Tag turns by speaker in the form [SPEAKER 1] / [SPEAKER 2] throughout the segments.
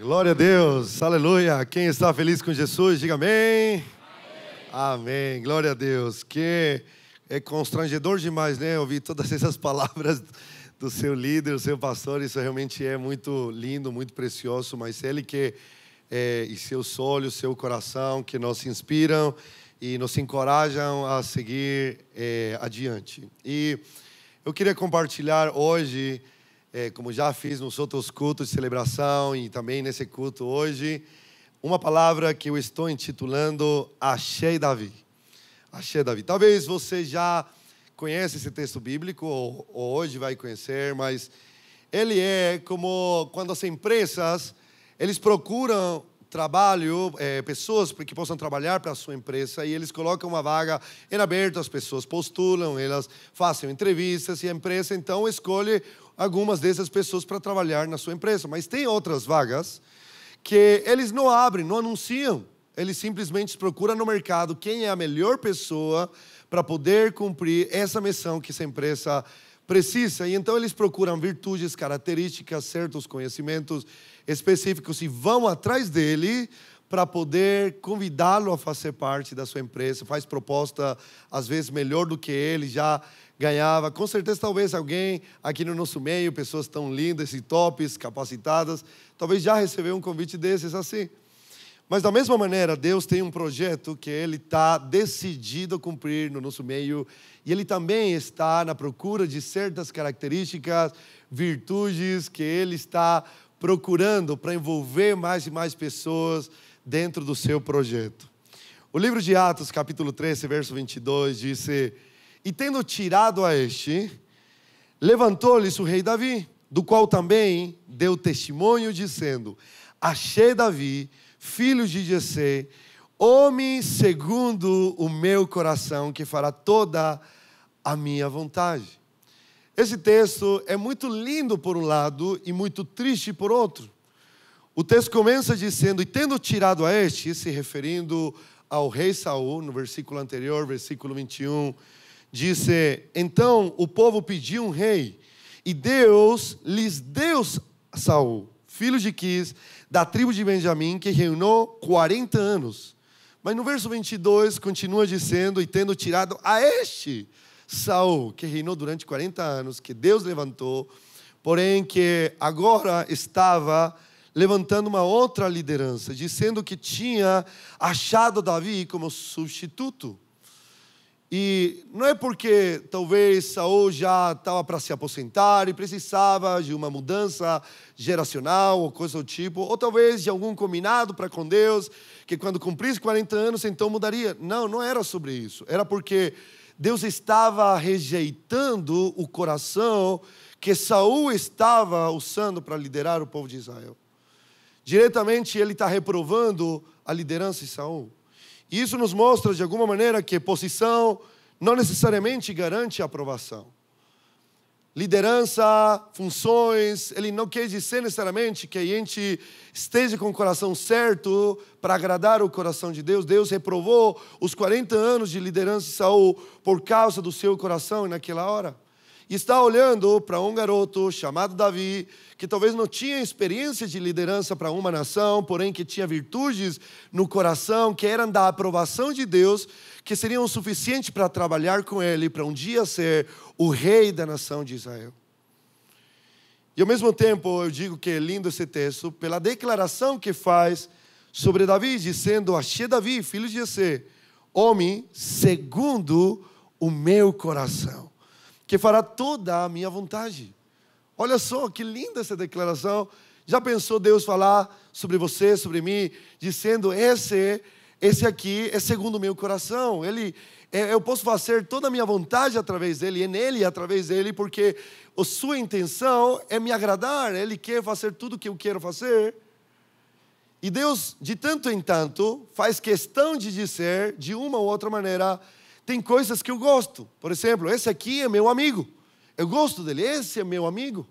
[SPEAKER 1] Glória a Deus, aleluia. Quem está feliz com Jesus, diga amém. Amém. amém. Glória a Deus. Que é constrangedor demais, né? Ouvir todas essas palavras do seu líder, do seu pastor. Isso realmente é muito lindo, muito precioso. Mas ele que é, e seus olhos, seu coração, que nos inspiram e nos encorajam a seguir é, adiante. E eu queria compartilhar hoje é, como já fiz nos outros cultos de celebração e também nesse culto hoje, uma palavra que eu estou intitulando Achei Davi. Achei Davi. Talvez você já conhece esse texto bíblico, ou, ou hoje vai conhecer, mas ele é como quando as empresas, eles procuram trabalho, é, pessoas que possam trabalhar para a sua empresa e eles colocam uma vaga em aberto, as pessoas postulam, elas fazem entrevistas e a empresa então escolhe algumas dessas pessoas para trabalhar na sua empresa. Mas tem outras vagas que eles não abrem, não anunciam. Eles simplesmente procuram no mercado quem é a melhor pessoa para poder cumprir essa missão que essa empresa precisa. E então eles procuram virtudes, características, certos conhecimentos específicos e vão atrás dele para poder convidá-lo a fazer parte da sua empresa, faz proposta às vezes melhor do que ele já ganhava. Com certeza, talvez alguém aqui no nosso meio, pessoas tão lindas e tops, capacitadas, talvez já recebeu um convite desses assim. Mas da mesma maneira, Deus tem um projeto que Ele está decidido a cumprir no nosso meio e Ele também está na procura de certas características, virtudes que Ele está procurando para envolver mais e mais pessoas dentro do seu projeto. O livro de Atos, capítulo 13, verso 22, disse: E tendo tirado a este, levantou-lhes o rei Davi, do qual também deu testemunho, dizendo: Achei Davi, filho de Jessé, homem segundo o meu coração, que fará toda a minha vontade. Esse texto é muito lindo por um lado e muito triste por outro. O texto começa dizendo: E tendo tirado a este, se referindo ao rei Saul, no versículo anterior, versículo 21, disse: Então o povo pediu um rei, e Deus lhes deu Saul, filho de Quis, da tribo de Benjamim, que reinou 40 anos. Mas no verso 22 continua dizendo: E tendo tirado a este Saul, que reinou durante 40 anos, que Deus levantou, porém que agora estava levantando uma outra liderança, dizendo que tinha achado Davi como substituto. E não é porque talvez Saul já estava para se aposentar e precisava de uma mudança geracional ou coisa do tipo, ou talvez de algum combinado para com Deus, que quando cumprisse 40 anos então mudaria. Não, não era sobre isso. Era porque Deus estava rejeitando o coração que Saul estava usando para liderar o povo de Israel diretamente ele está reprovando a liderança de Saul. E isso nos mostra, de alguma maneira, que posição não necessariamente garante a aprovação. Liderança, funções, ele não quer dizer necessariamente que a gente esteja com o coração certo para agradar o coração de Deus. Deus reprovou os 40 anos de liderança de Saul por causa do seu coração e naquela hora está olhando para um garoto chamado Davi, que talvez não tinha experiência de liderança para uma nação, porém que tinha virtudes no coração, que eram da aprovação de Deus, que seriam suficientes suficiente para trabalhar com ele, para um dia ser o rei da nação de Israel. E ao mesmo tempo, eu digo que é lindo esse texto pela declaração que faz sobre Davi, dizendo: Achei Davi, filho de Jessé, homem segundo o meu coração que fará toda a minha vontade. Olha só que linda essa declaração. Já pensou Deus falar sobre você, sobre mim, dizendo: esse, esse aqui é segundo o meu coração. Ele, é, eu posso fazer toda a minha vontade através dele, e é nele, através dele, porque a sua intenção é me agradar. Ele quer fazer tudo o que eu quero fazer. E Deus, de tanto em tanto, faz questão de dizer, de uma ou outra maneira, tem coisas que eu gosto. Por exemplo, esse aqui é meu amigo. Eu gosto dele, esse é meu amigo.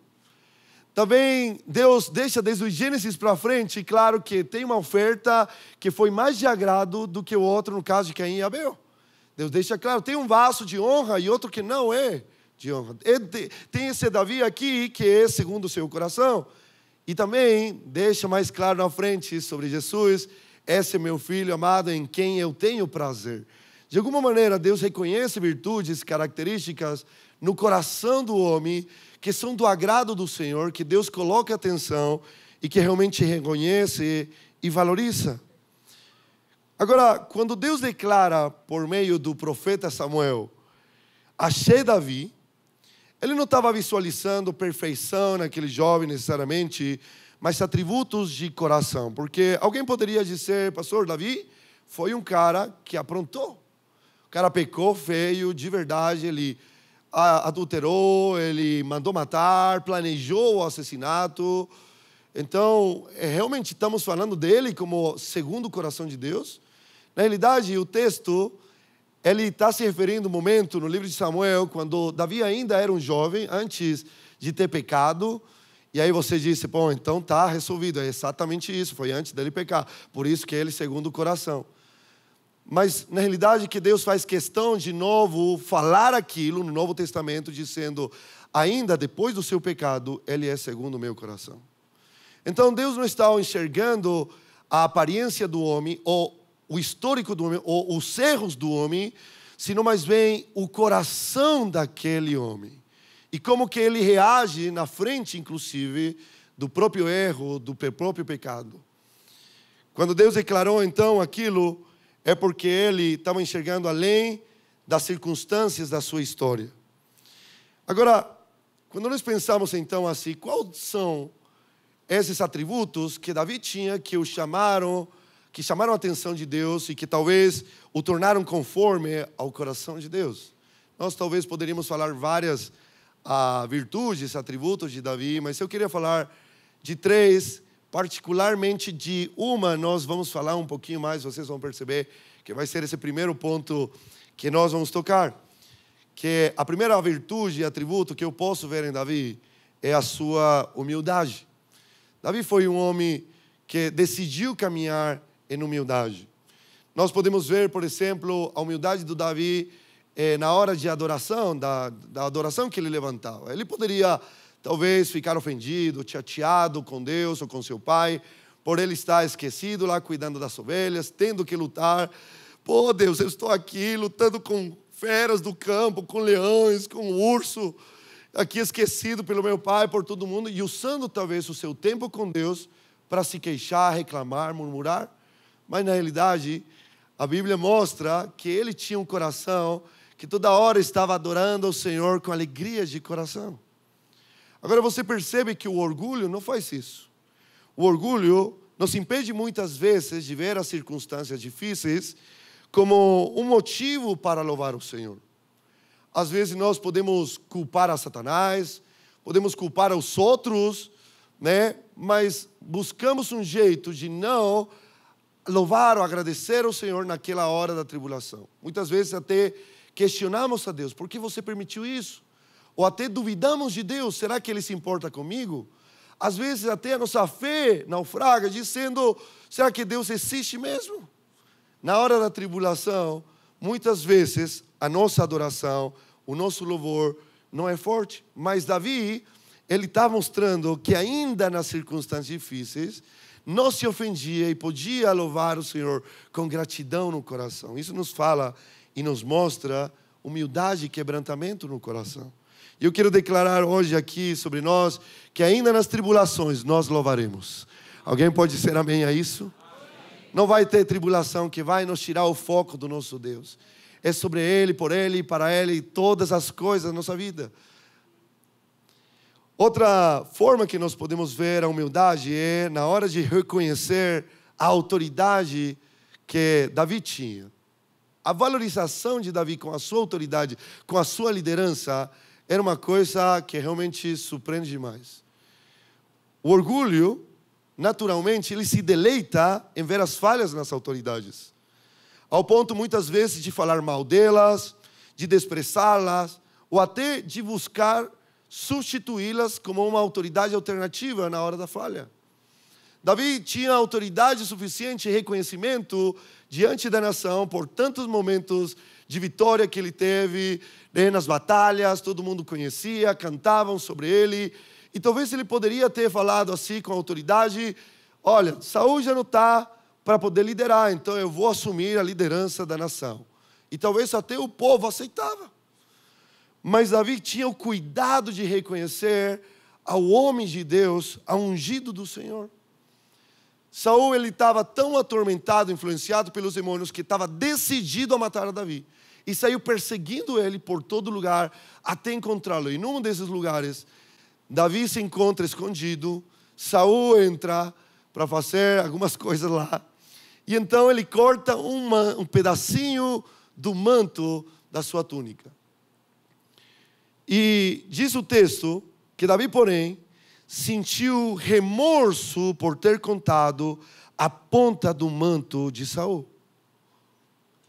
[SPEAKER 1] Também Deus deixa desde o Gênesis para frente, claro que tem uma oferta que foi mais de agrado do que o outro, no caso de Caim e Abel. Deus deixa claro, tem um vaso de honra e outro que não é de honra. Tem esse Davi aqui que é segundo o seu coração. E também deixa mais claro na frente sobre Jesus, esse é meu filho amado em quem eu tenho prazer. De alguma maneira, Deus reconhece virtudes, características no coração do homem que são do agrado do Senhor, que Deus coloca atenção e que realmente reconhece e valoriza. Agora, quando Deus declara por meio do profeta Samuel, achei Davi, ele não estava visualizando perfeição naquele jovem necessariamente, mas atributos de coração. Porque alguém poderia dizer, pastor Davi foi um cara que aprontou. O cara pecou feio, de verdade, ele adulterou, ele mandou matar, planejou o assassinato. Então, é, realmente estamos falando dele como segundo o coração de Deus. Na realidade, o texto ele está se referindo ao momento no livro de Samuel, quando Davi ainda era um jovem, antes de ter pecado. E aí você disse, bom, então tá resolvido, é exatamente isso, foi antes dele pecar. Por isso que ele é segundo o coração. Mas na realidade que Deus faz questão de novo falar aquilo no Novo Testamento, dizendo: ainda depois do seu pecado, ele é segundo o meu coração. Então Deus não está enxergando a aparência do homem, ou o histórico do homem, ou os erros do homem, sino mais bem o coração daquele homem. E como que ele reage na frente, inclusive, do próprio erro, do próprio pecado. Quando Deus declarou então aquilo, é porque ele estava enxergando além das circunstâncias da sua história. Agora, quando nós pensamos então assim, quais são esses atributos que Davi tinha que o chamaram, que chamaram a atenção de Deus e que talvez o tornaram conforme ao coração de Deus? Nós talvez poderíamos falar várias ah, virtudes, atributos de Davi, mas eu queria falar de três particularmente de uma, nós vamos falar um pouquinho mais, vocês vão perceber que vai ser esse primeiro ponto que nós vamos tocar. Que a primeira virtude e atributo que eu posso ver em Davi é a sua humildade. Davi foi um homem que decidiu caminhar em humildade. Nós podemos ver, por exemplo, a humildade do Davi eh, na hora de adoração, da, da adoração que ele levantava. Ele poderia Talvez ficar ofendido, chateado com Deus ou com seu pai, por ele estar esquecido lá cuidando das ovelhas, tendo que lutar. Pô, Deus, eu estou aqui lutando com feras do campo, com leões, com urso, aqui esquecido pelo meu pai, por todo mundo, e usando talvez o seu tempo com Deus para se queixar, reclamar, murmurar. Mas na realidade, a Bíblia mostra que ele tinha um coração que toda hora estava adorando ao Senhor com alegria de coração. Agora você percebe que o orgulho não faz isso. O orgulho nos impede muitas vezes de ver as circunstâncias difíceis como um motivo para louvar o Senhor. Às vezes nós podemos culpar a Satanás, podemos culpar os outros, né? Mas buscamos um jeito de não louvar ou agradecer ao Senhor naquela hora da tribulação. Muitas vezes até questionamos a Deus: por que você permitiu isso? ou até duvidamos de Deus, será que Ele se importa comigo? Às vezes até a nossa fé naufraga, dizendo: será que Deus existe mesmo? Na hora da tribulação, muitas vezes a nossa adoração, o nosso louvor não é forte, mas Davi, ele está mostrando que ainda nas circunstâncias difíceis, não se ofendia e podia louvar o Senhor com gratidão no coração. Isso nos fala e nos mostra humildade e quebrantamento no coração. E eu quero declarar hoje aqui sobre nós que ainda nas tribulações nós louvaremos. Alguém pode dizer amém a isso? Amém. Não vai ter tribulação que vai nos tirar o foco do nosso Deus. É sobre Ele, por Ele, para Ele, todas as coisas da nossa vida. Outra forma que nós podemos ver a humildade é na hora de reconhecer a autoridade que Davi tinha. A valorização de Davi com a sua autoridade, com a sua liderança, era uma coisa que realmente surpreende demais. O orgulho, naturalmente, ele se deleita em ver as falhas nas autoridades, ao ponto muitas vezes de falar mal delas, de desprezá-las, ou até de buscar substituí-las como uma autoridade alternativa na hora da falha. Davi tinha autoridade suficiente e reconhecimento diante da nação por tantos momentos de vitória que ele teve né, nas batalhas, todo mundo conhecia, cantavam sobre ele. E talvez ele poderia ter falado assim com a autoridade: olha, Saul já não está para poder liderar, então eu vou assumir a liderança da nação. E talvez até o povo aceitava. Mas Davi tinha o cuidado de reconhecer ao homem de Deus, ao ungido do Senhor. Saul ele estava tão atormentado, influenciado pelos demônios, que estava decidido a matar a Davi. E saiu perseguindo ele por todo lugar até encontrá-lo. E num desses lugares, Davi se encontra escondido. Saul entra para fazer algumas coisas lá. E então ele corta uma, um pedacinho do manto da sua túnica. E diz o texto que Davi, porém, sentiu remorso por ter contado a ponta do manto de Saul.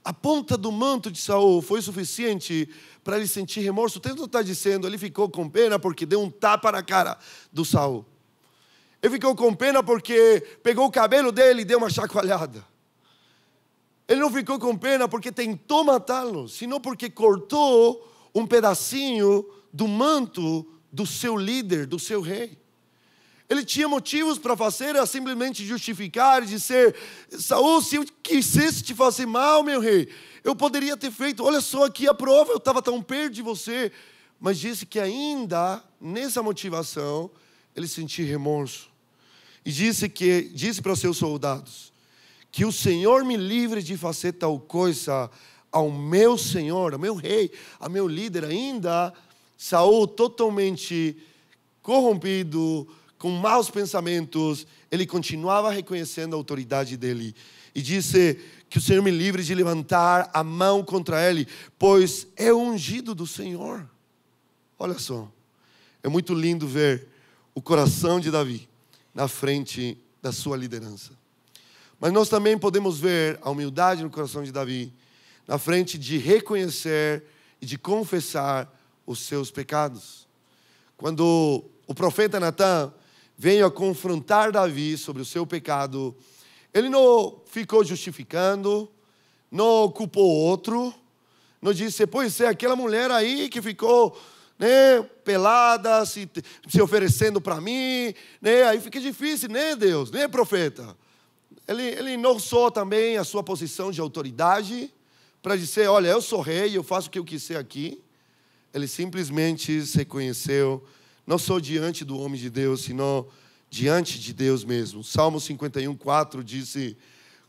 [SPEAKER 1] A ponta do manto de Saul foi suficiente para ele sentir remorso. O texto está dizendo, ele ficou com pena porque deu um tapa na cara do Saul. Ele ficou com pena porque pegou o cabelo dele e deu uma chacoalhada. Ele não ficou com pena porque tentou matá-lo, senão porque cortou um pedacinho do manto do seu líder, do seu rei. Ele tinha motivos para fazer, era simplesmente justificar e dizer: Saul, se eu quisesse te fazer mal, meu rei, eu poderia ter feito. Olha só aqui a prova, eu estava tão perto de você. Mas disse que ainda nessa motivação ele sentia remorso e disse que disse para os seus soldados que o Senhor me livre de fazer tal coisa ao meu Senhor, ao meu rei, ao meu líder ainda Saul totalmente corrompido, com maus pensamentos, ele continuava reconhecendo a autoridade dele. E disse: Que o Senhor me livre de levantar a mão contra ele, pois é ungido do Senhor. Olha só, é muito lindo ver o coração de Davi na frente da sua liderança. Mas nós também podemos ver a humildade no coração de Davi na frente de reconhecer e de confessar os seus pecados. Quando o profeta Natan veio a confrontar Davi sobre o seu pecado, ele não ficou justificando, não culpou outro, não disse, pois é, aquela mulher aí que ficou né, pelada, se, se oferecendo para mim, né, aí fica difícil, né, Deus, né, profeta? Ele, ele não sou também a sua posição de autoridade para dizer, olha, eu sou rei, eu faço o que eu quiser aqui. Ele simplesmente reconheceu não só diante do homem de Deus, senão diante de Deus mesmo. Salmo 51, 4 disse: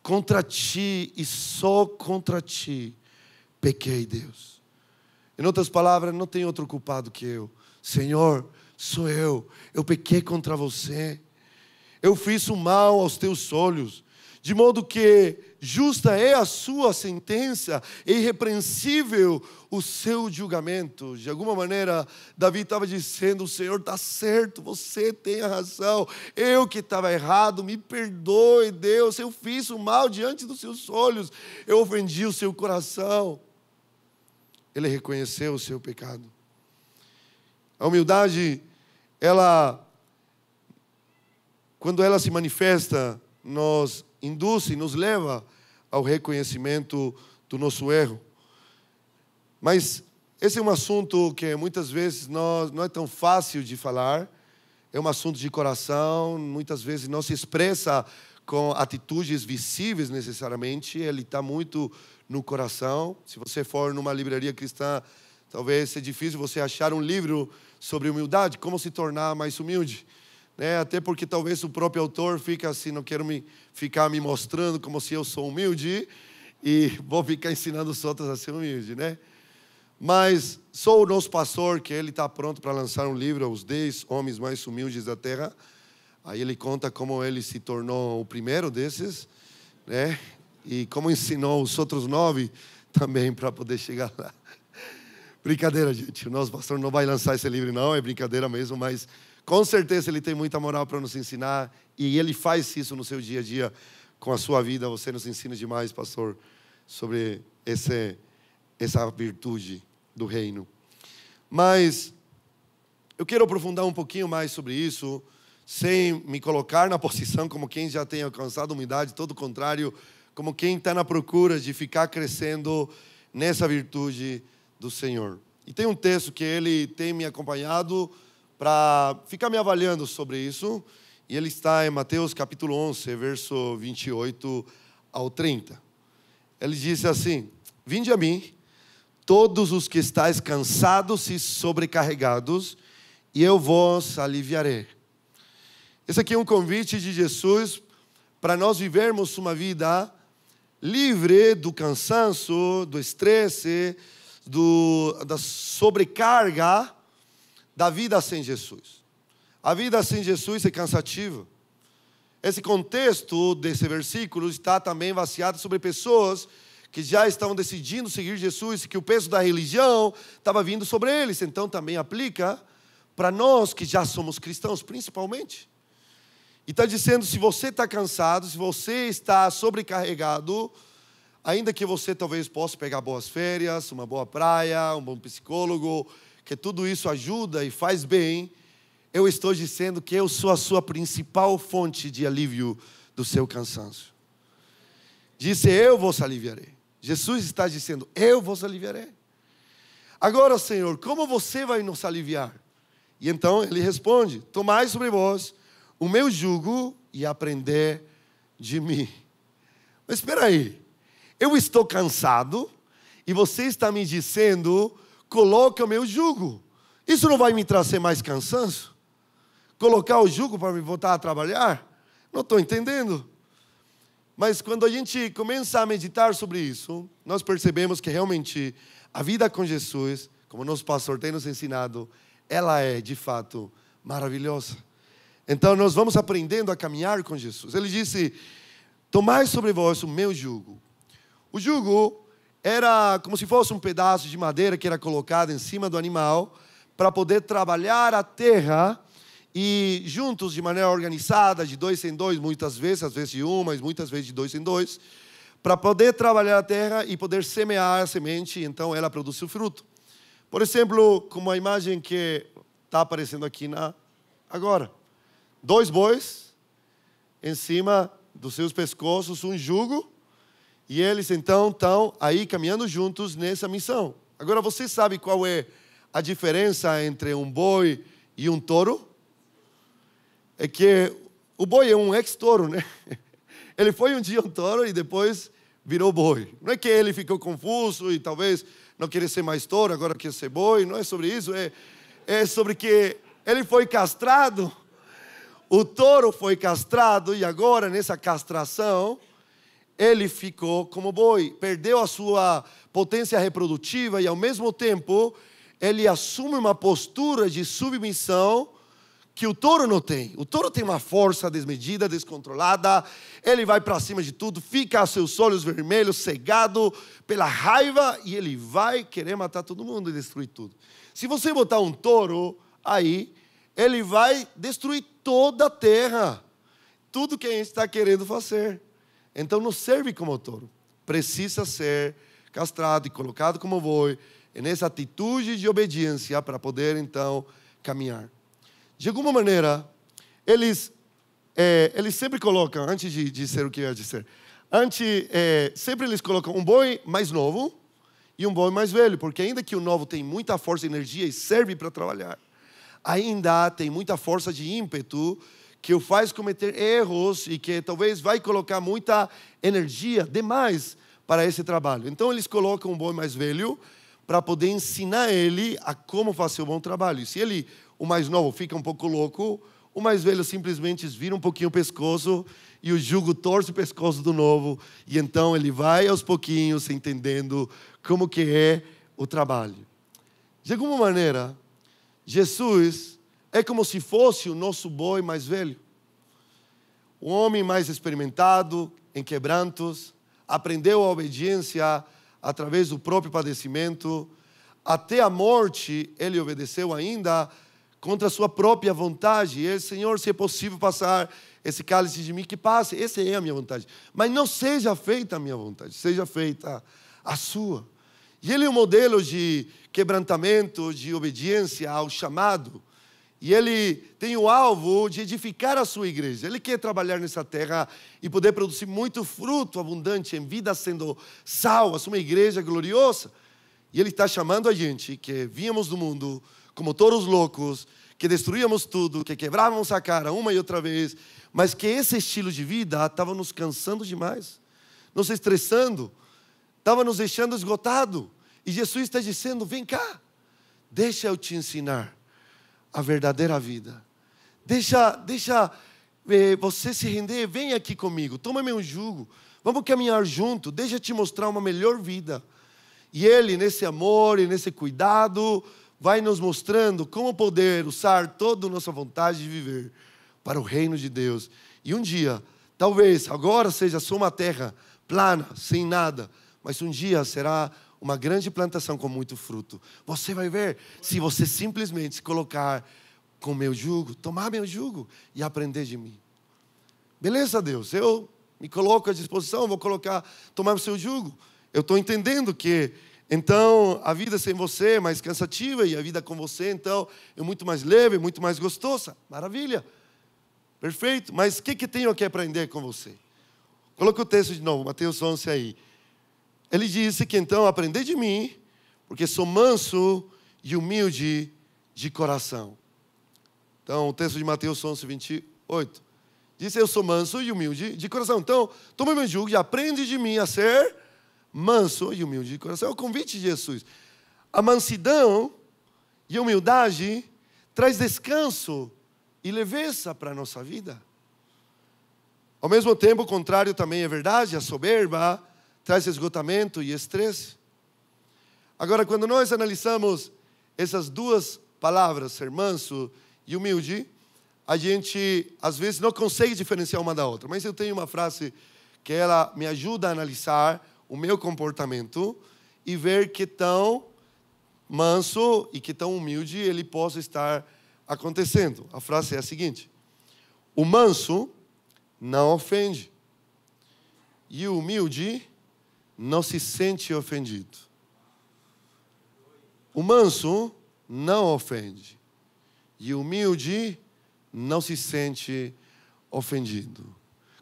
[SPEAKER 1] Contra ti e só contra ti pequei, Deus. Em outras palavras, não tem outro culpado que eu. Senhor, sou eu. Eu pequei contra você. Eu fiz o mal aos teus olhos de modo que justa é a sua sentença, é irrepreensível o seu julgamento. De alguma maneira, Davi estava dizendo: O Senhor está certo, você tem a razão, eu que estava errado, me perdoe, Deus, eu fiz o mal diante dos seus olhos, eu ofendi o seu coração. Ele reconheceu o seu pecado. A humildade, ela, quando ela se manifesta, nós induz e nos leva ao reconhecimento do nosso erro. Mas esse é um assunto que muitas vezes nós, não é tão fácil de falar, é um assunto de coração, muitas vezes não se expressa com atitudes visíveis necessariamente, ele está muito no coração. Se você for numa livraria cristã, talvez seja difícil você achar um livro sobre humildade, como se tornar mais humilde né? até porque talvez o próprio autor fica assim, não quero me ficar me mostrando como se eu sou humilde e vou ficar ensinando os outros a ser humilde, né? Mas sou o nosso pastor que ele está pronto para lançar um livro aos 10 homens mais humildes da terra. Aí ele conta como ele se tornou o primeiro desses, né? E como ensinou os outros nove também para poder chegar lá. Brincadeira, gente. O nosso pastor não vai lançar esse livro, não. É brincadeira mesmo, mas com certeza ele tem muita moral para nos ensinar e ele faz isso no seu dia a dia com a sua vida. Você nos ensina demais, pastor, sobre esse, essa virtude do reino. Mas eu quero aprofundar um pouquinho mais sobre isso, sem me colocar na posição como quem já tem alcançado uma idade, todo o contrário, como quem está na procura de ficar crescendo nessa virtude do Senhor. E tem um texto que ele tem me acompanhado para ficar me avaliando sobre isso. E ele está em Mateus capítulo 11, verso 28 ao 30. Ele disse assim: Vinde a mim, todos os que estáis cansados e sobrecarregados, e eu vos aliviarei. Esse aqui é um convite de Jesus para nós vivermos uma vida livre do cansaço do estresse, do, da sobrecarga da vida sem Jesus. A vida sem Jesus é cansativa. Esse contexto desse versículo está também vaciado sobre pessoas que já estão decidindo seguir Jesus e que o peso da religião estava vindo sobre eles. Então também aplica para nós que já somos cristãos, principalmente. E está dizendo: se você está cansado, se você está sobrecarregado, ainda que você talvez possa pegar boas férias, uma boa praia, um bom psicólogo, que tudo isso ajuda e faz bem, eu estou dizendo que eu sou a sua principal fonte de alívio do seu cansaço. Disse: Eu vos aliviarei. Jesus está dizendo: Eu vos aliviarei. Agora, Senhor, como você vai nos aliviar? E então ele responde: Tomai sobre vós o meu jugo e aprender de mim. Mas espera aí, eu estou cansado e você está me dizendo coloca o meu jugo. Isso não vai me trazer mais cansaço? Colocar o jugo para me voltar a trabalhar? Não estou entendendo. Mas quando a gente começa a meditar sobre isso, nós percebemos que realmente a vida com Jesus, como nosso pastor tem nos ensinado, ela é de fato maravilhosa. Então nós vamos aprendendo a caminhar com Jesus. Ele disse: Tomai sobre vós o meu jugo. O jugo era como se fosse um pedaço de madeira que era colocado em cima do animal para poder trabalhar a terra e juntos, de maneira organizada, de dois em dois, muitas vezes, às vezes de um, mas muitas vezes de dois em dois, para poder trabalhar a terra e poder semear a semente, então ela produz o fruto. Por exemplo, como a imagem que está aparecendo aqui na agora. Dois bois em cima dos seus pescoços, um jugo e eles então estão aí caminhando juntos nessa missão. Agora você sabe qual é a diferença entre um boi e um touro? É que o boi é um ex-touro, né? Ele foi um dia um touro e depois virou boi. Não é que ele ficou confuso e talvez não queria ser mais touro, agora quer ser boi. Não é sobre isso, é, é sobre que ele foi castrado. O touro foi castrado e agora nessa castração ele ficou como boi, perdeu a sua potência reprodutiva e, ao mesmo tempo, ele assume uma postura de submissão que o touro não tem. O touro tem uma força desmedida, descontrolada, ele vai para cima de tudo, fica a seus olhos vermelhos, cegado pela raiva e ele vai querer matar todo mundo e destruir tudo. Se você botar um touro aí, ele vai destruir toda a terra, tudo que a gente está querendo fazer. Então não serve como touro. Precisa ser castrado e colocado como boi, nessa atitude de obediência para poder então caminhar. De alguma maneira, eles, é, eles sempre colocam, antes de dizer o que eu ia dizer, antes, é, sempre eles colocam um boi mais novo e um boi mais velho, porque ainda que o novo tem muita força, e energia e serve para trabalhar, ainda tem muita força de ímpeto que o faz cometer erros e que talvez vai colocar muita energia demais para esse trabalho. Então eles colocam um boi mais velho para poder ensinar ele a como fazer o um bom trabalho. E se ele, o mais novo, fica um pouco louco, o mais velho simplesmente vira um pouquinho o pescoço e o jugo torce o pescoço do novo. E então ele vai aos pouquinhos entendendo como que é o trabalho. De alguma maneira, Jesus é como se fosse o nosso boi mais velho. O homem mais experimentado em quebrantos, aprendeu a obediência através do próprio padecimento. Até a morte, ele obedeceu ainda contra a sua própria vontade. E, Senhor, se é possível passar esse cálice de mim, que passe. Essa é a minha vontade. Mas não seja feita a minha vontade, seja feita a sua. E ele é um modelo de quebrantamento, de obediência ao chamado. E ele tem o alvo de edificar a sua igreja. Ele quer trabalhar nessa terra e poder produzir muito fruto abundante em vida, sendo salvas, uma igreja gloriosa. E ele está chamando a gente que vínhamos do mundo como todos loucos, que destruíamos tudo, que quebrávamos a cara uma e outra vez, mas que esse estilo de vida estava nos cansando demais, nos estressando, estava nos deixando esgotado. E Jesus está dizendo: vem cá, deixa eu te ensinar a verdadeira vida. Deixa, deixa eh, você se render, vem aqui comigo, toma meu jugo, vamos caminhar junto, deixa eu te mostrar uma melhor vida. E Ele, nesse amor e nesse cuidado, vai nos mostrando como poder usar toda a nossa vontade de viver para o reino de Deus. E um dia, talvez agora seja só uma terra plana, sem nada, mas um dia será uma grande plantação com muito fruto. Você vai ver se você simplesmente se colocar com meu jugo, tomar meu jugo e aprender de mim. Beleza, Deus, eu me coloco à disposição, vou colocar, tomar o seu jugo. Eu estou entendendo que, então, a vida sem você é mais cansativa e a vida com você, então, é muito mais leve, muito mais gostosa. Maravilha, perfeito. Mas o que, que tenho que aprender com você? Coloca o texto de novo, Mateus 11 aí. Ele disse que então aprendei de mim, porque sou manso e humilde de coração. Então, o texto de Mateus 11, 28 diz: Eu sou manso e humilde de coração. Então, toma meu jugo e aprende de mim a ser manso e humilde de coração. É o convite de Jesus. A mansidão e a humildade traz descanso e leveza para a nossa vida. Ao mesmo tempo, o contrário também é verdade, a soberba traz esgotamento e estresse. Agora, quando nós analisamos essas duas palavras, ser manso e humilde, a gente às vezes não consegue diferenciar uma da outra. Mas eu tenho uma frase que ela me ajuda a analisar o meu comportamento e ver que tão manso e que tão humilde ele possa estar acontecendo. A frase é a seguinte: O manso não ofende, e o humilde não se sente ofendido. O manso não ofende, e o humilde não se sente ofendido.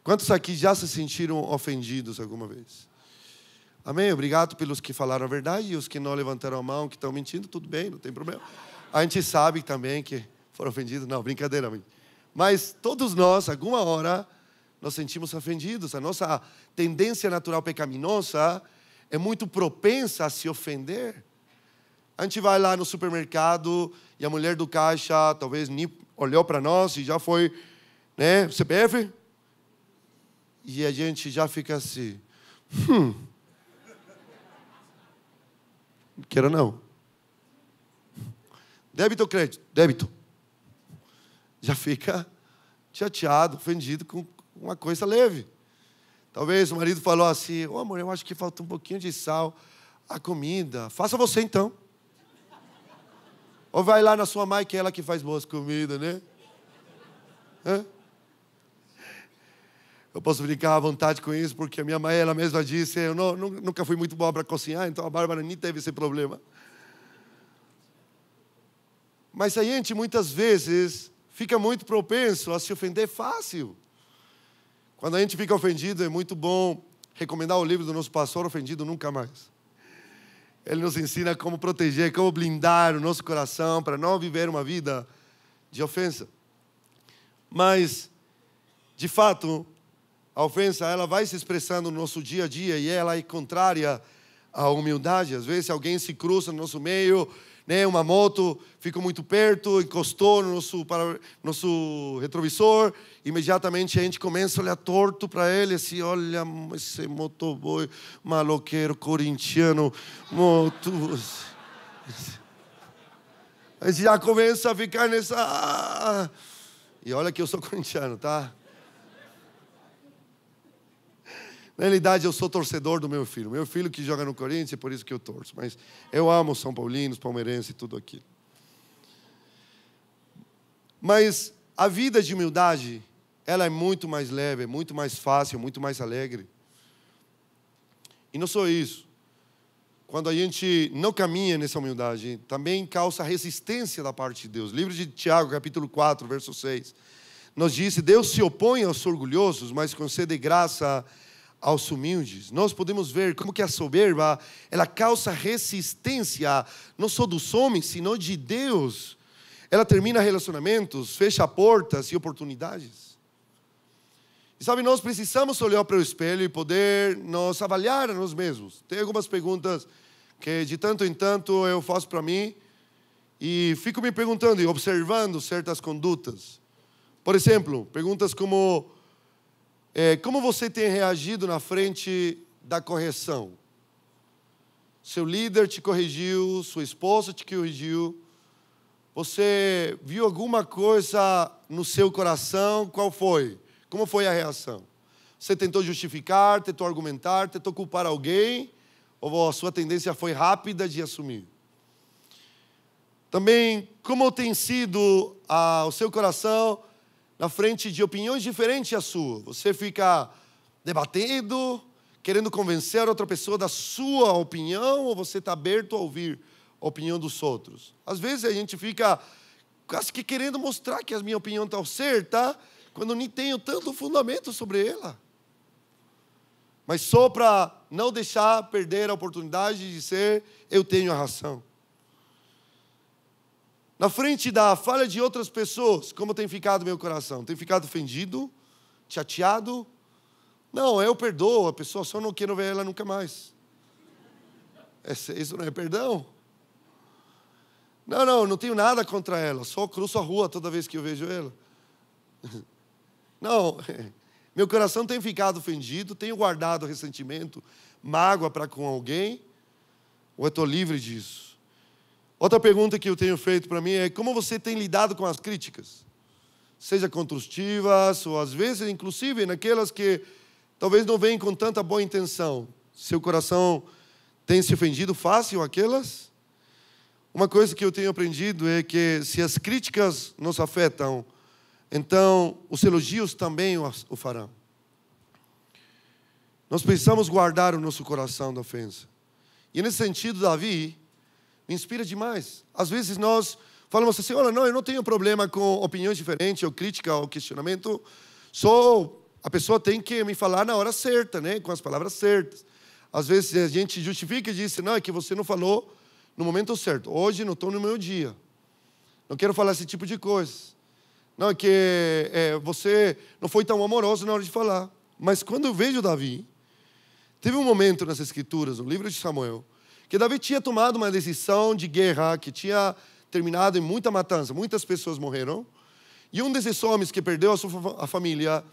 [SPEAKER 1] Quantos aqui já se sentiram ofendidos alguma vez? Amém? Obrigado pelos que falaram a verdade e os que não levantaram a mão, que estão mentindo, tudo bem, não tem problema. A gente sabe também que foram ofendidos, não, brincadeira. Mas todos nós, alguma hora, nós sentimos ofendidos, a nossa tendência natural pecaminosa é muito propensa a se ofender. A gente vai lá no supermercado e a mulher do caixa talvez nem olhou para nós e já foi, né, CPF? E a gente já fica assim, hum, não quero não. Débito ou crédito? Débito. Já fica chateado, ofendido com uma coisa leve. Talvez o marido falou assim: Ô oh, amor, eu acho que falta um pouquinho de sal à comida. Faça você então. Ou vai lá na sua mãe, que é ela que faz boas comidas, né? Hã? Eu posso brincar à vontade com isso, porque a minha mãe, ela mesma disse: Eu não, nunca fui muito boa para cozinhar, então a Bárbara nem teve esse problema. Mas a gente muitas vezes fica muito propenso a se ofender fácil. Quando a gente fica ofendido, é muito bom recomendar o livro do nosso pastor ofendido nunca mais. Ele nos ensina como proteger, como blindar o nosso coração para não viver uma vida de ofensa. Mas, de fato, a ofensa ela vai se expressando no nosso dia a dia e ela é contrária à humildade. Às vezes alguém se cruza no nosso meio né, uma moto ficou muito perto, encostou no nosso, para, nosso retrovisor, imediatamente a gente começa a olhar torto para ele, assim, olha esse motoboy maloqueiro, corintiano, moto... A gente já começa a ficar nessa... Ah, ah, ah". E olha que eu sou corintiano, tá? Na realidade, eu sou torcedor do meu filho. Meu filho que joga no Corinthians, é por isso que eu torço. Mas eu amo São Paulinos, Palmeirense e tudo aquilo. Mas a vida de humildade, ela é muito mais leve, é muito mais fácil, muito mais alegre. E não só isso. Quando a gente não caminha nessa humildade, também causa resistência da parte de Deus. Livro de Tiago, capítulo 4, verso 6. Nos diz: Deus se opõe aos orgulhosos, mas concede graça a aos humildes. Nós podemos ver como que a soberba, ela causa resistência, não só dos homens, sino de Deus. Ela termina relacionamentos, fecha portas e oportunidades. E sabe, nós precisamos olhar para o espelho e poder nos avaliar a nós mesmos. Tem algumas perguntas que de tanto em tanto eu faço para mim e fico me perguntando e observando certas condutas. Por exemplo, perguntas como é, como você tem reagido na frente da correção? Seu líder te corrigiu, sua esposa te corrigiu. Você viu alguma coisa no seu coração? Qual foi? Como foi a reação? Você tentou justificar, tentou argumentar, tentou culpar alguém? Ou a sua tendência foi rápida de assumir? Também, como tem sido a, ah, o seu coração na frente de opiniões diferentes à sua. Você fica debatendo, querendo convencer outra pessoa da sua opinião, ou você está aberto a ouvir a opinião dos outros? Às vezes a gente fica quase que querendo mostrar que a minha opinião está certa, quando nem tenho tanto fundamento sobre ela. Mas só para não deixar perder a oportunidade de ser, eu tenho a razão na frente da falha de outras pessoas, como tem ficado meu coração? Tem ficado ofendido? Chateado? Não, eu perdoo a pessoa, só não quero ver ela nunca mais. É, isso não é perdão? Não, não, não tenho nada contra ela, só cruzo a rua toda vez que eu vejo ela. Não, meu coração tem ficado ofendido, tenho guardado ressentimento, mágoa para com alguém, ou eu estou livre disso? Outra pergunta que eu tenho feito para mim é como você tem lidado com as críticas? Seja construtivas ou às vezes, inclusive, naquelas que talvez não vêm com tanta boa intenção. Seu coração tem se ofendido fácil aquelas? Uma coisa que eu tenho aprendido é que se as críticas nos afetam, então os elogios também o farão. Nós precisamos guardar o nosso coração da ofensa. E nesse sentido, Davi, me inspira demais. Às vezes nós falamos assim: olha, não, eu não tenho problema com opiniões diferentes, ou crítica, ou questionamento. Só a pessoa tem que me falar na hora certa, né? com as palavras certas. Às vezes a gente justifica e diz: não, é que você não falou no momento certo. Hoje não estou no meu dia. Não quero falar esse tipo de coisa. Não, é que é, você não foi tão amoroso na hora de falar. Mas quando eu vejo Davi, teve um momento nas Escrituras, no livro de Samuel, que Davi tinha tomado uma decisão de guerra que tinha terminado em muita matança, muitas pessoas morreram. E um desses homens que perdeu a sua a família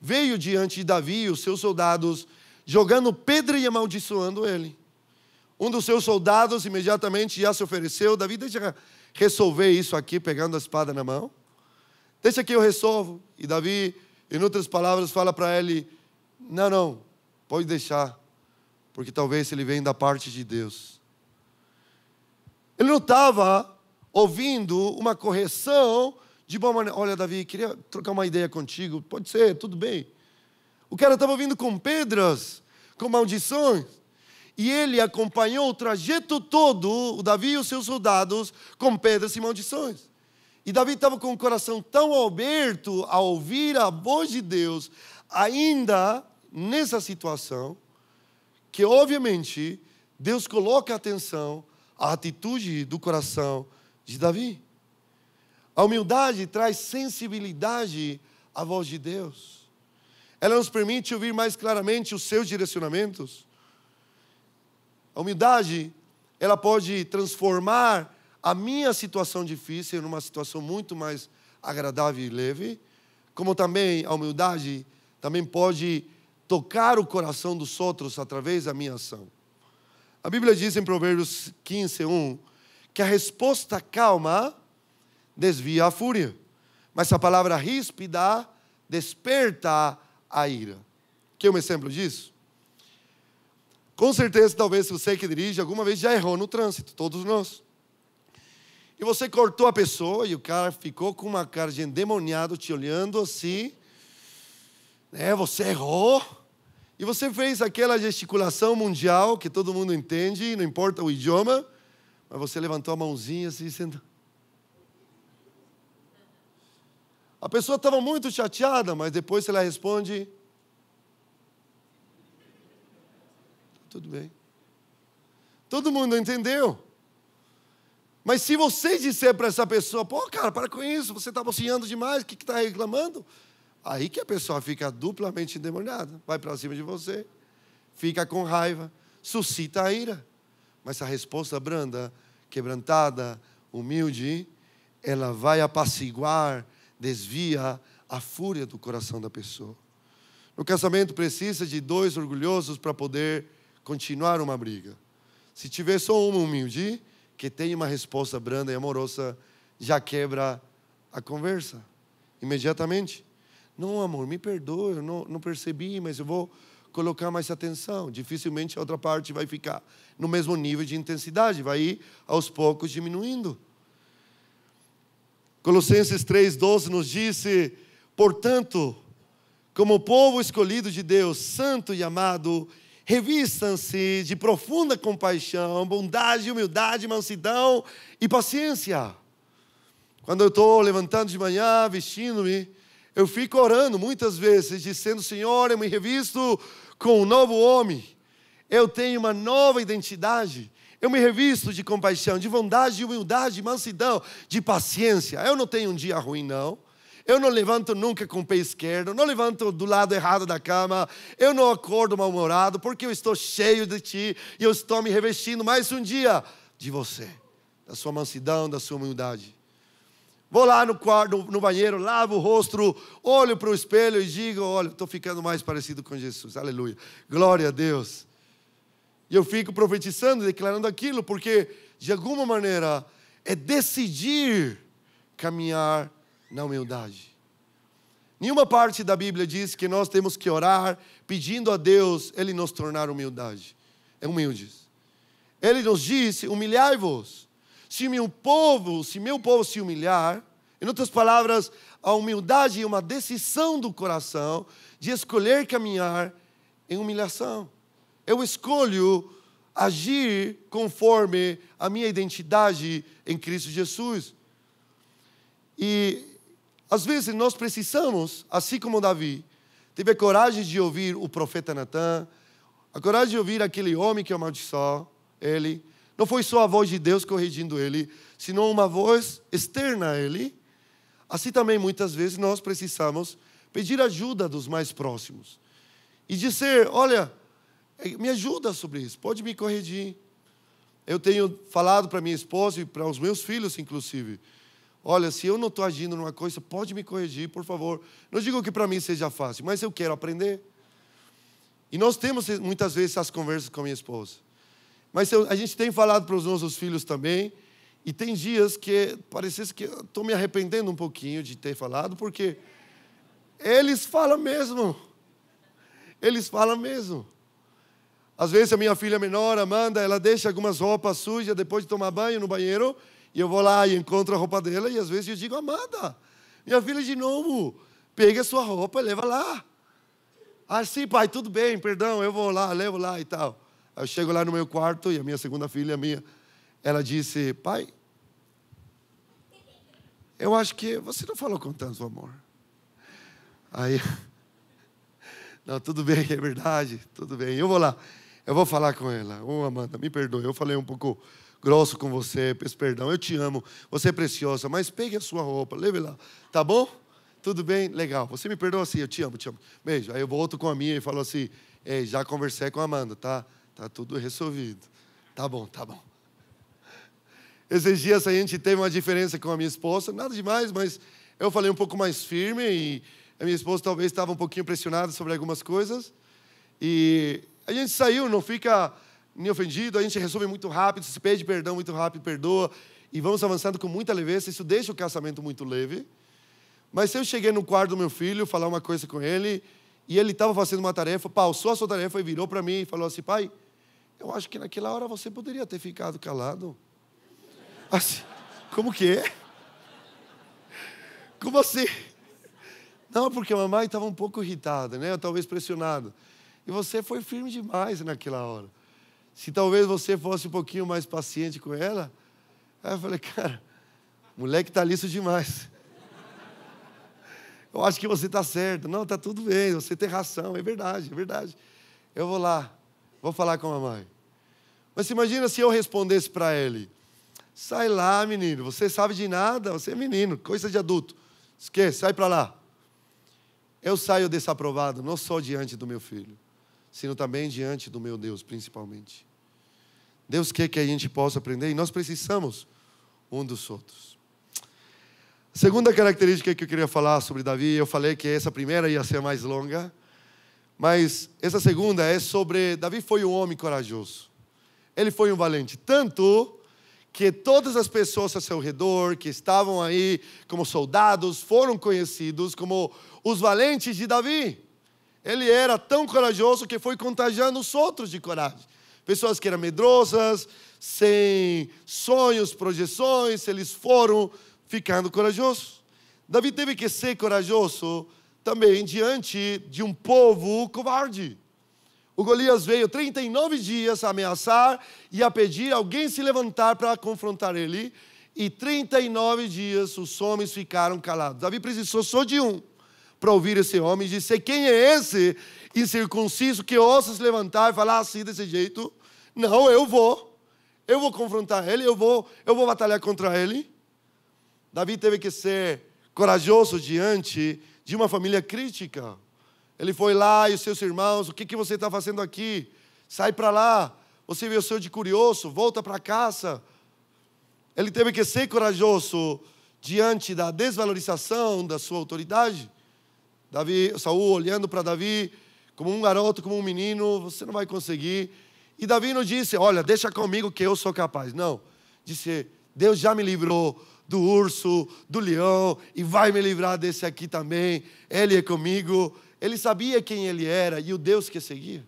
[SPEAKER 1] veio diante de Davi e os seus soldados, jogando pedra e amaldiçoando ele. Um dos seus soldados imediatamente já se ofereceu: Davi, deixa resolver isso aqui, pegando a espada na mão. Deixa que eu resolvo. E Davi, em outras palavras, fala para ele: Não, não, pode deixar porque talvez ele vem da parte de Deus. Ele não estava ouvindo uma correção de boa maneira. Olha, Davi, queria trocar uma ideia contigo. Pode ser, tudo bem. O cara estava vindo com pedras, com maldições. E ele acompanhou o trajeto todo, o Davi e os seus soldados, com pedras e maldições. E Davi estava com o coração tão aberto a ouvir a voz de Deus, ainda nessa situação, que, obviamente, Deus coloca atenção à atitude do coração de Davi. A humildade traz sensibilidade à voz de Deus. Ela nos permite ouvir mais claramente os seus direcionamentos. A humildade, ela pode transformar a minha situação difícil numa situação muito mais agradável e leve, como também a humildade também pode tocar o coração dos outros através da minha ação. A Bíblia diz em Provérbios 15, 1, que a resposta calma desvia a fúria, mas a palavra ríspida desperta a ira. Quer um exemplo disso? Com certeza, talvez você que dirige alguma vez já errou no trânsito, todos nós. E você cortou a pessoa e o cara ficou com uma cara de endemoniado te olhando assim. É, Você errou. E você fez aquela gesticulação mundial que todo mundo entende, não importa o idioma, mas você levantou a mãozinha assim e sentou. A pessoa estava muito chateada, mas depois ela responde: tá Tudo bem. Todo mundo entendeu. Mas se você disser para essa pessoa, pô, cara, para com isso, você está bocinhando demais, o que está reclamando? Aí que a pessoa fica duplamente endemoniada, vai para cima de você, fica com raiva, suscita a ira. Mas a resposta branda, quebrantada, humilde, ela vai apaciguar, desvia a fúria do coração da pessoa. No casamento precisa de dois orgulhosos para poder continuar uma briga. Se tiver só um humilde, que tem uma resposta branda e amorosa, já quebra a conversa imediatamente. Não, amor, me perdoa, eu não, não percebi, mas eu vou colocar mais atenção. Dificilmente a outra parte vai ficar no mesmo nível de intensidade, vai ir aos poucos diminuindo. Colossenses 3,12 nos disse: portanto, como povo escolhido de Deus, santo e amado, revistam-se de profunda compaixão, bondade, humildade, mansidão e paciência. Quando eu estou levantando de manhã, vestindo-me, eu fico orando muitas vezes, dizendo: Senhor, eu me revisto com um novo homem, eu tenho uma nova identidade. Eu me revisto de compaixão, de bondade, de humildade, de mansidão, de paciência. Eu não tenho um dia ruim, não. Eu não levanto nunca com o pé esquerdo, não levanto do lado errado da cama, eu não acordo mal-humorado, porque eu estou cheio de ti e eu estou me revestindo mais um dia de você, da sua mansidão, da sua humildade. Vou lá no, quarto, no, banheiro, lavo o rosto, olho para o espelho e digo: olha, estou ficando mais parecido com Jesus. Aleluia. Glória a Deus. E eu fico profetizando, declarando aquilo, porque de alguma maneira é decidir caminhar na humildade. Nenhuma parte da Bíblia diz que nós temos que orar pedindo a Deus Ele nos tornar humildade. É humildes. Ele nos disse: humilhai-vos se meu povo, se meu povo se humilhar, em outras palavras, a humildade é uma decisão do coração de escolher caminhar em humilhação. Eu escolho agir conforme a minha identidade em Cristo Jesus. E às vezes nós precisamos, assim como Davi, teve a coragem de ouvir o profeta Natan, a coragem de ouvir aquele homem que amaldiçoou ele, não foi só a voz de Deus corrigindo ele, senão uma voz externa a ele. Assim também, muitas vezes, nós precisamos pedir ajuda dos mais próximos e dizer: Olha, eh, me ajuda sobre isso, pode me corrigir. Eu tenho falado para minha esposa e para os meus filhos, inclusive: Olha, se eu não estou agindo numa coisa, pode me corrigir, por favor. Não digo que para mim seja fácil, mas eu quero aprender. E nós temos eh, muitas vezes essas conversas com a minha esposa. Mas eu, a gente tem falado para os nossos filhos também, e tem dias que parecesse que estou me arrependendo um pouquinho de ter falado, porque eles falam mesmo. Eles falam mesmo. Às vezes a minha filha menor, Amanda, ela deixa algumas roupas sujas depois de tomar banho no banheiro, e eu vou lá e encontro a roupa dela, e às vezes eu digo, Amanda, minha filha de novo, pega a sua roupa e leva lá. Ah, sim, pai, tudo bem, perdão, eu vou lá, levo lá e tal. Eu chego lá no meu quarto e a minha segunda filha, minha, ela disse: Pai, eu acho que você não falou com tanto amor. Aí, não, tudo bem, é verdade, tudo bem. Eu vou lá, eu vou falar com ela. Ô, oh, Amanda, me perdoe, eu falei um pouco grosso com você, peço perdão, eu te amo, você é preciosa, mas pegue a sua roupa, leve lá, tá bom? Tudo bem? Legal. Você me perdoa assim, eu te amo, te amo. Beijo. Aí eu volto com a minha e falo assim: Ei, já conversei com a Amanda, tá? Tá tudo resolvido. Tá bom, tá bom. Esses dias a gente teve uma diferença com a minha esposa, nada demais, mas eu falei um pouco mais firme e a minha esposa talvez estava um pouquinho pressionada sobre algumas coisas. E a gente saiu, não fica nem ofendido, a gente resolve muito rápido, se pede perdão muito rápido, perdoa e vamos avançando com muita leveza. Isso deixa o casamento muito leve. Mas se eu cheguei no quarto do meu filho, falar uma coisa com ele, e ele estava fazendo uma tarefa, pausou a sua tarefa e virou para mim e falou assim: Pai, eu acho que naquela hora você poderia ter ficado calado. Assim, como que é? Como assim? Não, porque a mamãe estava um pouco irritada, né? Talvez pressionada. E você foi firme demais naquela hora. Se talvez você fosse um pouquinho mais paciente com ela, aí eu falei, cara, moleque tá liso demais eu acho que você está certo. Não, está tudo bem, você tem razão, é verdade, é verdade. Eu vou lá, vou falar com a mamãe. Mas imagina se eu respondesse para ele: sai lá, menino, você sabe de nada, você é menino, coisa de adulto. Esquece, sai para lá. Eu saio desaprovado, não só diante do meu filho, sino também diante do meu Deus, principalmente. Deus quer que a gente possa aprender e nós precisamos um dos outros. Segunda característica que eu queria falar sobre Davi, eu falei que essa primeira ia ser mais longa, mas essa segunda é sobre Davi foi um homem corajoso. Ele foi um valente, tanto que todas as pessoas ao seu redor que estavam aí como soldados foram conhecidos como os valentes de Davi. Ele era tão corajoso que foi contagiando os outros de coragem. Pessoas que eram medrosas, sem sonhos, projeções, eles foram ficando corajoso. Davi teve que ser corajoso também diante de um povo covarde. O Golias veio 39 dias a ameaçar e a pedir alguém se levantar para confrontar ele, e 39 dias os homens ficaram calados. Davi precisou só de um para ouvir esse homem e dizer: Quem é esse incircunciso que ousa se levantar e falar assim desse jeito? Não, eu vou. Eu vou confrontar ele, eu vou, eu vou batalhar contra ele. Davi teve que ser corajoso diante de uma família crítica. Ele foi lá e os seus irmãos, o que, que você está fazendo aqui? Sai para lá, você veio seu de curioso, volta para casa. Ele teve que ser corajoso diante da desvalorização da sua autoridade. Davi, Saul olhando para Davi como um garoto, como um menino, você não vai conseguir. E Davi não disse, olha, deixa comigo que eu sou capaz. Não, disse, Deus já me livrou do urso, do leão, e vai me livrar desse aqui também. Ele é comigo. Ele sabia quem ele era e o Deus que seguia.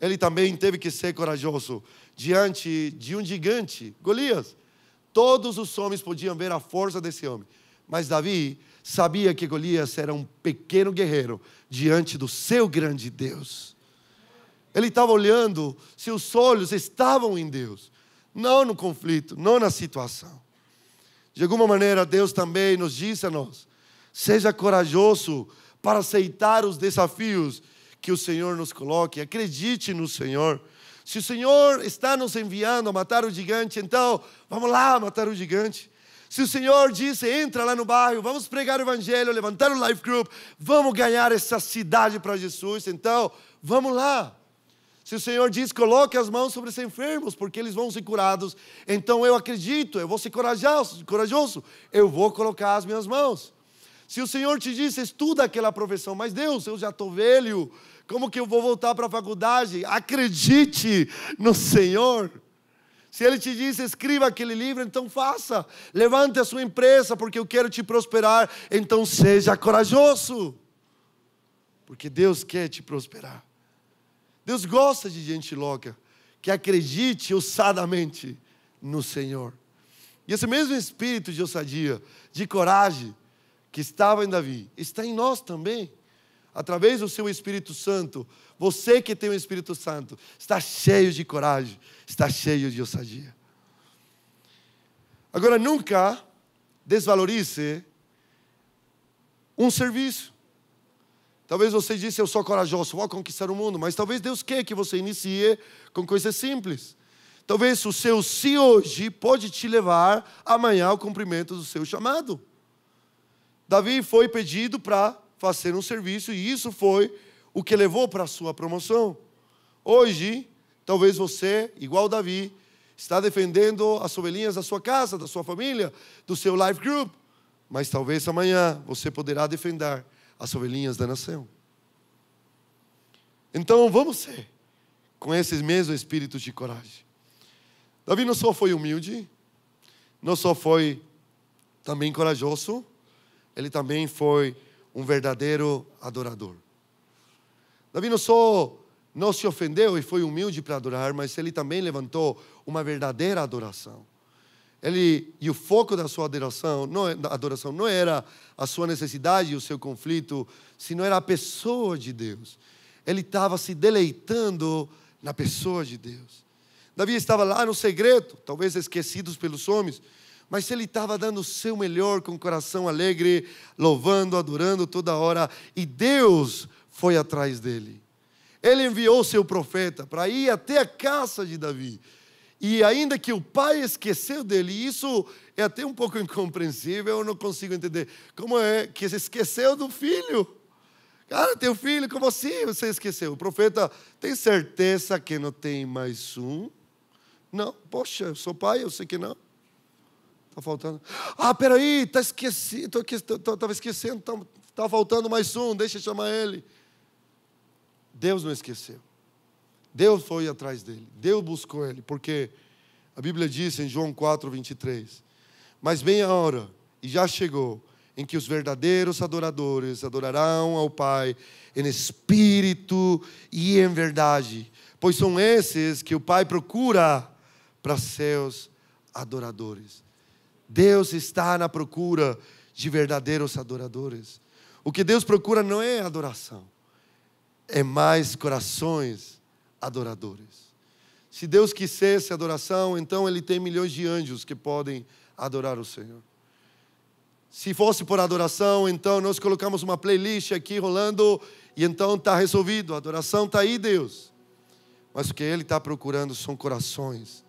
[SPEAKER 1] Ele também teve que ser corajoso diante de um gigante, Golias. Todos os homens podiam ver a força desse homem, mas Davi sabia que Golias era um pequeno guerreiro diante do seu grande Deus. Ele estava olhando se os olhos estavam em Deus, não no conflito, não na situação. De alguma maneira, Deus também nos disse a nós: seja corajoso para aceitar os desafios que o Senhor nos coloque. Acredite no Senhor. Se o Senhor está nos enviando a matar o gigante, então vamos lá matar o gigante. Se o Senhor disse, entra lá no bairro, vamos pregar o evangelho, levantar o life group, vamos ganhar essa cidade para Jesus, então vamos lá. Se o Senhor diz, coloque as mãos sobre os enfermos, porque eles vão ser curados, então eu acredito, eu vou ser corajoso, corajoso eu vou colocar as minhas mãos. Se o Senhor te diz, estuda aquela profissão, mas Deus, eu já estou velho, como que eu vou voltar para a faculdade? Acredite no Senhor. Se ele te diz, escreva aquele livro, então faça. Levante a sua empresa, porque eu quero te prosperar. Então seja corajoso. Porque Deus quer te prosperar. Deus gosta de gente louca que acredite ousadamente no Senhor. E esse mesmo espírito de ousadia, de coragem que estava em Davi, está em nós também. Através do seu Espírito Santo, você que tem o Espírito Santo, está cheio de coragem, está cheio de ousadia. Agora, nunca desvalorize um serviço. Talvez você disse, eu sou corajoso, vou conquistar o mundo. Mas talvez Deus quer que você inicie com coisas simples. Talvez o seu se hoje pode te levar amanhã ao cumprimento do seu chamado. Davi foi pedido para fazer um serviço e isso foi o que levou para a sua promoção. Hoje, talvez você, igual Davi, está defendendo as ovelhinhas da sua casa, da sua família, do seu life group. Mas talvez amanhã você poderá defender as ovelhinhas da nação. Então vamos ser com esses mesmos espíritos de coragem. Davi não só foi humilde, não só foi também corajoso, ele também foi um verdadeiro adorador. Davi não só não se ofendeu e foi humilde para adorar, mas ele também levantou uma verdadeira adoração. Ele, e o foco da sua adoração não, é, adoração não era a sua necessidade e o seu conflito, senão era a pessoa de Deus. Ele estava se deleitando na pessoa de Deus. Davi estava lá no segredo, talvez esquecidos pelos homens, mas ele estava dando o seu melhor com o coração alegre, louvando, adorando toda hora, e Deus foi atrás dele. Ele enviou seu profeta para ir até a casa de Davi e ainda que o pai esqueceu dele, isso é até um pouco incompreensível, eu não consigo entender. Como é que se esqueceu do filho? Cara, teu filho, como assim você esqueceu? O profeta, tem certeza que não tem mais um? Não, poxa, eu sou pai, eu sei que não. Está faltando. Ah, peraí, tá esquecendo, estava esquecendo, está tá faltando mais um, deixa eu chamar ele. Deus não esqueceu. Deus foi atrás dele, Deus buscou ele, porque a Bíblia diz em João 4, 23: Mas vem a hora, e já chegou, em que os verdadeiros adoradores adorarão ao Pai em espírito e em verdade, pois são esses que o Pai procura para seus adoradores. Deus está na procura de verdadeiros adoradores. O que Deus procura não é adoração, é mais corações adoradores. Se Deus quisesse adoração, então Ele tem milhões de anjos que podem adorar o Senhor. Se fosse por adoração, então nós colocamos uma playlist aqui rolando e então está resolvido. A adoração está aí, Deus. Mas o que Ele está procurando são corações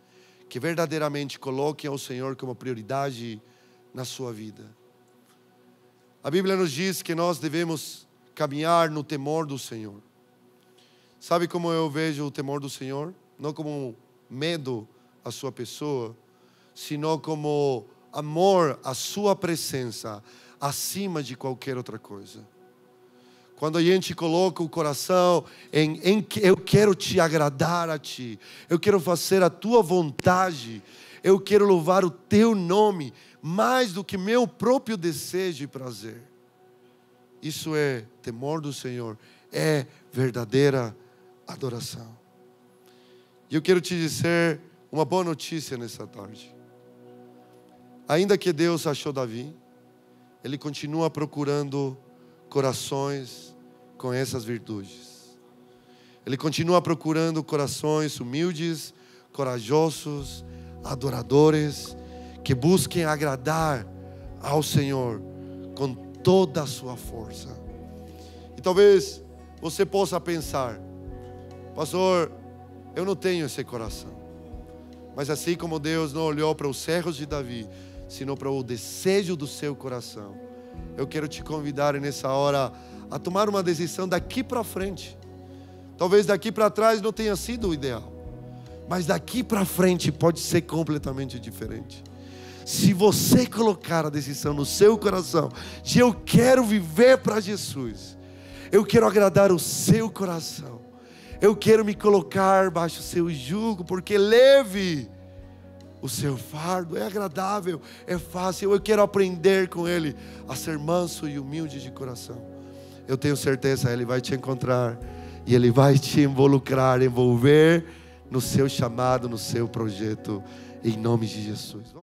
[SPEAKER 1] que verdadeiramente coloquem ao Senhor como prioridade na sua vida. A Bíblia nos diz que nós devemos caminhar no temor do Senhor. Sabe como eu vejo o temor do Senhor? Não como medo à sua pessoa, sino como amor à sua presença, acima de qualquer outra coisa. Quando a gente coloca o coração em, em eu quero te agradar a ti, eu quero fazer a tua vontade, eu quero louvar o teu nome mais do que meu próprio desejo e prazer. Isso é temor do Senhor, é verdadeira adoração. E eu quero te dizer uma boa notícia nessa tarde. Ainda que Deus achou Davi, ele continua procurando corações com essas virtudes. Ele continua procurando corações humildes, corajosos, adoradores, que busquem agradar ao Senhor com toda a sua força. E talvez você possa pensar, Pastor, eu não tenho esse coração. Mas assim como Deus não olhou para os cerros de Davi, senão para o desejo do seu coração, eu quero te convidar nessa hora a tomar uma decisão daqui para frente. Talvez daqui para trás não tenha sido o ideal, mas daqui para frente pode ser completamente diferente. Se você colocar a decisão no seu coração, de eu quero viver para Jesus, eu quero agradar o seu coração eu quero me colocar baixo o seu jugo, porque leve o seu fardo, é agradável, é fácil. Eu quero aprender com ele a ser manso e humilde de coração. Eu tenho certeza, ele vai te encontrar e ele vai te involucrar, envolver no seu chamado, no seu projeto, em nome de Jesus.